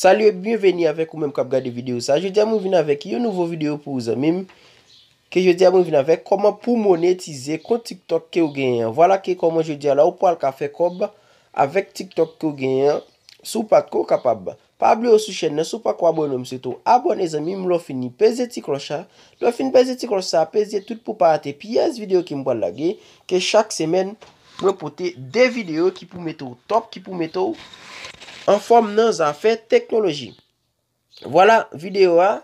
Salye, bienveni avèk ou mèm kap gade videyo sa Je diè mou vin avèk yo nouvo videyo pou ou zamim Ke je diè mou vin avèk Koman pou monetize kon TikTok ke ou genyen Vwala ke koman je diè la Ou pou alkafe kob Avèk TikTok ke ou genyen Sou pat ko kapab Pabli ou sou chennè, sou pat ko abonou Mse tou abonè zamim, lò fin ni peze ti klocha Lò fin peze ti klocha, peze tout pou pate Pi yaz videyo ki mbo lagè Ke chak semen mwen pote De videyo ki pou metou Top ki pou metou An form nan zan fè teknoloji. Vwala videwa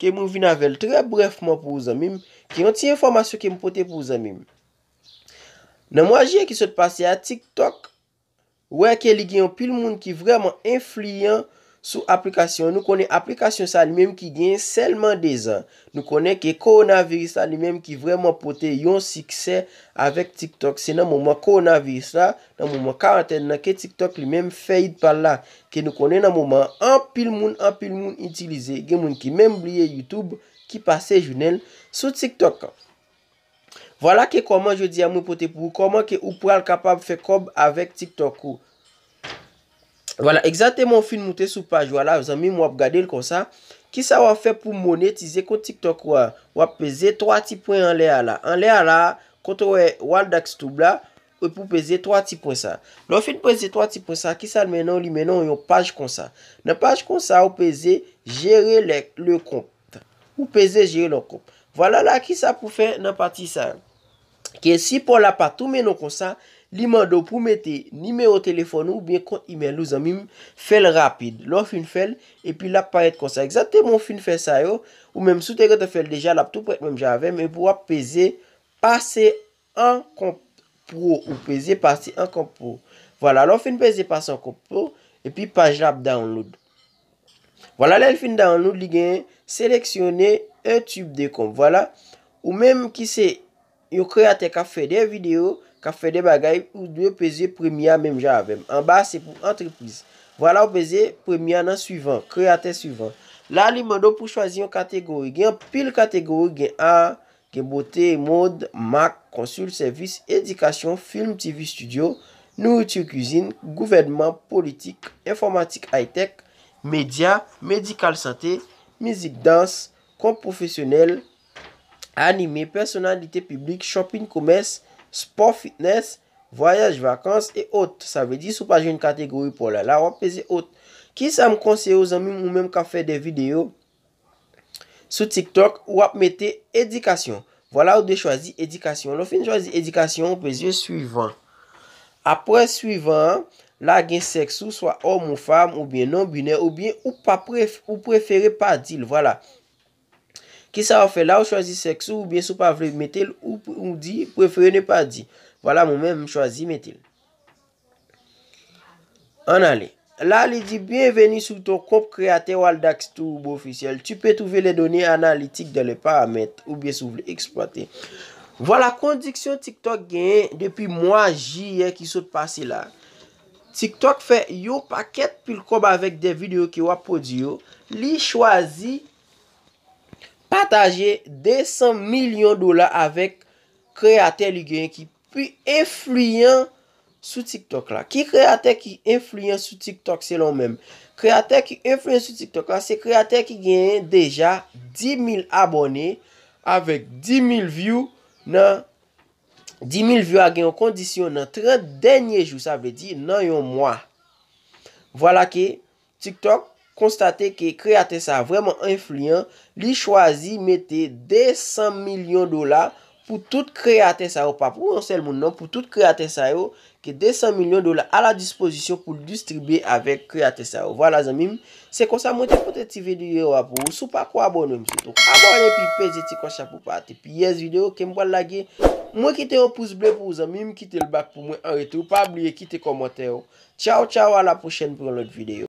ke moun vin avèl tre brefman pou zan mim. Ki yon ti informasyon ke m pou te pou zan mim. Nan mwajye ki sot pase a TikTok. Ou a ke ligyon pil moun ki vreman enfliyan. Sou aplikasyon nou konen aplikasyon sa li menm ki gen selman 2 an. Nou konen ke koronaviris sa li menm ki vreman pote yon sikse avèk TikTok. Se nan mouman koronaviris sa, nan mouman karantene nan ke TikTok li menm feyit pal la. Ke nou konen nan mouman an pil moun, an pil moun itilize. Gen moun ki menm blye YouTube ki pase jounel sou TikTok. Vola ke koman je di a moum pote pou. Koman ke ou pral kapab fè kob avèk TikTok ou. Wala, egzanteman non, ou fin nou te sou paj wala, ou zanmim wap gade l kon sa, ki sa wap fe pou monetize kou TikTok wap, wap peze 3 tipon an le ala. An le ala, koto wap wadak stoubla, wap pou peze 3 tipon sa. Lwap fin peze 3 tipon sa, ki sa l menon, li menon yon paj kon sa. Nan paj kon sa, wap peze jere le kont. Wap peze jere le kont. Wala la, ki sa pou fe nan pati sa. Ki si pou la patou menon kon sa, Li mandou pou mette nime ou telefon ou bie kont imen lousan mime fel rapide. Lò fin fel e pi lap paret kon sa. Exate moun fin fel sa yo. Ou mèm sou te gote fel deja lap tou pou et mèm javem. E pou ap pese pase an kom pro. Ou pese pase an kom pro. Vola lò fin pese pase an kom pro. E pi page lap download. Vola lè l fin download li gen. Seleksyonne e tube de kom. Vola ou mèm ki se yo kreatè ka fe de video. ka fè de bagay pou dwe pèze premia mèm ja avèm. An ba, se pou antreprise. Vwala ou pèze premia nan suivant, kreatè suivant. La li mando pou chwazi yon kategori gen, pil kategori gen a, gen bote, mode, mak, konsul, servis, edikasyon, film, tv, studio, nouritur, kuzin, gouvernment, politik, informatik, high-tech, media, medikal, sante, mizik, dans, kon profesyonel, animé, personalité publique, shopping, koumès, Sport, fitness, voyage, vakans et autres. Sa ve di sou pa jen yon kategori pou la. La wap pese autres. Kisa m konseye ou zanmim ou menm ka fè de video sou TikTok ou wap mette edikasyon. Voila ou de chwazi edikasyon. Lo fin chwazi edikasyon, wap pese suivant. Apre suivant, la gen seks ou swa om ou fam ou bien non-bunè ou bien ou prefere pa dil. Voila. Ki sa ou fe la ou chwazi seks ou ou bie sou pa vle metel ou ou di, prefere ne pa di. Voila moun men mw chwazi metel. An ale. La li di, bienveni sou ton komp kreater Waldax Turbo ofisyel. Tu pe touve le donye analitik de le parametre ou bie sou vle eksploite. Voila kondiksyon TikTok gen depi mwa jye ki soute pasi la. TikTok fe yo paket pil komp avek de video ki wap podi yo. Li chwazi... Pataje 200 milyon dola avèk kreatè li genye ki pi enfluyen sou TikTok la. Ki kreatè ki enfluyen sou TikTok se lon menm? Kreatè ki enfluyen sou TikTok la, se kreatè ki genye deja 10.000 abonè avèk 10.000 view nan, 10.000 view agè yon kondisyon nan 30 denye jou, sa vè di nan yon mwa. Vwala ki TikTok. Konstate ke kreaten sa vreman influyen li chwazi mette 200 milyon dola pou tout kreaten sa yo. Pa pou ansel moun nan pou tout kreaten sa yo ke 200 milyon dola a la disposisyon pou distribye avek kreaten sa yo. Vwala zanmim. Se kon sa mwen te pote ti videyo apou ou sou pa kwa abone mse tou. Abone pi peze ti konsha pou pati. Pi yez videyo ke mwa lage. Mwen kite yon pouz ble pou zanmim. Kite l bak pou mwen anretou. Pa blie kite komante yo. Tchao tchao a la pochene pou lout videyo.